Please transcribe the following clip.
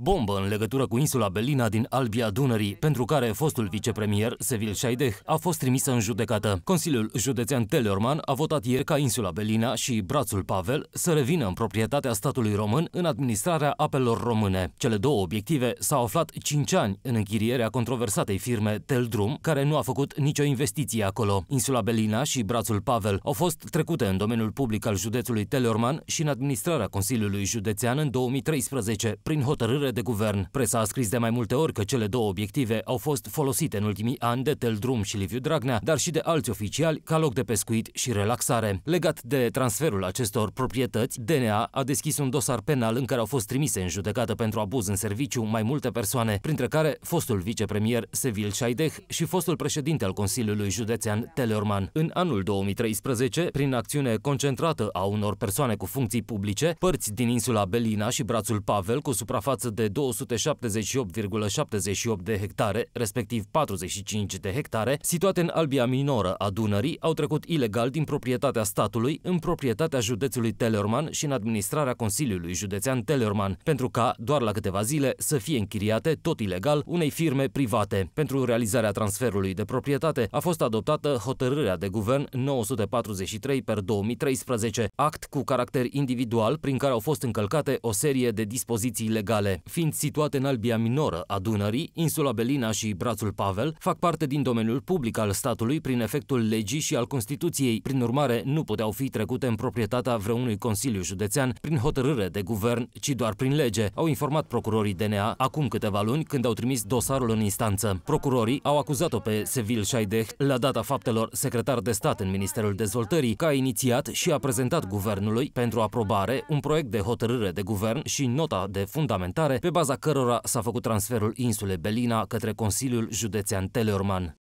bombă în legătură cu insula Belina din Albia Dunării, pentru care fostul vicepremier Sevil Șaideh a fost trimisă în judecată. Consiliul Județean Teleorman a votat ieri ca insula Belina și brațul Pavel să revină în proprietatea statului român în administrarea apelor române. Cele două obiective s-au aflat 5 ani în închirierea controversatei firme Teldrum, care nu a făcut nicio investiție acolo. Insula Belina și brațul Pavel au fost trecute în domeniul public al județului Teleorman și în administrarea Consiliului Județean în 2013, prin hotărâre hotărâre de guvern. Presa a scris de mai multe ori că cele două obiective au fost folosite în ultimii ani de Tel Drum și Liviu Dragnea, dar și de alți oficiali ca loc de pescuit și relaxare. Legat de transferul acestor proprietăți, DNA a deschis un dosar penal în care au fost trimise în judecată pentru abuz în serviciu mai multe persoane, printre care fostul vicepremier Sevil Shaideh și fostul președinte al Consiliului Județean Teleorman. În anul 2013, prin acțiune concentrată a unor persoane cu funcții publice, părți din insula Belina și brațul Pavel cu suprafață de 278,78 de hectare, respectiv 45 de hectare, situate în Albia Minoră a Dunării, au trecut ilegal din proprietatea statului în proprietatea județului Teleorman și în administrarea Consiliului Județean Teleorman, pentru ca, doar la câteva zile, să fie închiriate, tot ilegal, unei firme private. Pentru realizarea transferului de proprietate a fost adoptată hotărârea de guvern 943 per 2013, act cu caracter individual prin care au fost încălcate o serie de dispoziții legale. Fiind situate în Albia Minoră a Dunării, insula Belina și brațul Pavel fac parte din domeniul public al statului prin efectul legii și al Constituției, prin urmare nu puteau fi trecute în proprietatea vreunui Consiliu Județean prin hotărâre de guvern, ci doar prin lege, au informat procurorii DNA acum câteva luni când au trimis dosarul în instanță. Procurorii au acuzat-o pe Sevil Shaideh, la data faptelor secretar de stat în Ministerul Dezvoltării, că a inițiat și a prezentat guvernului pentru aprobare un proiect de hotărâre de guvern și nota de fundamentare pe baza cărora s-a făcut transferul insulei Belina către Consiliul Județean Teleorman.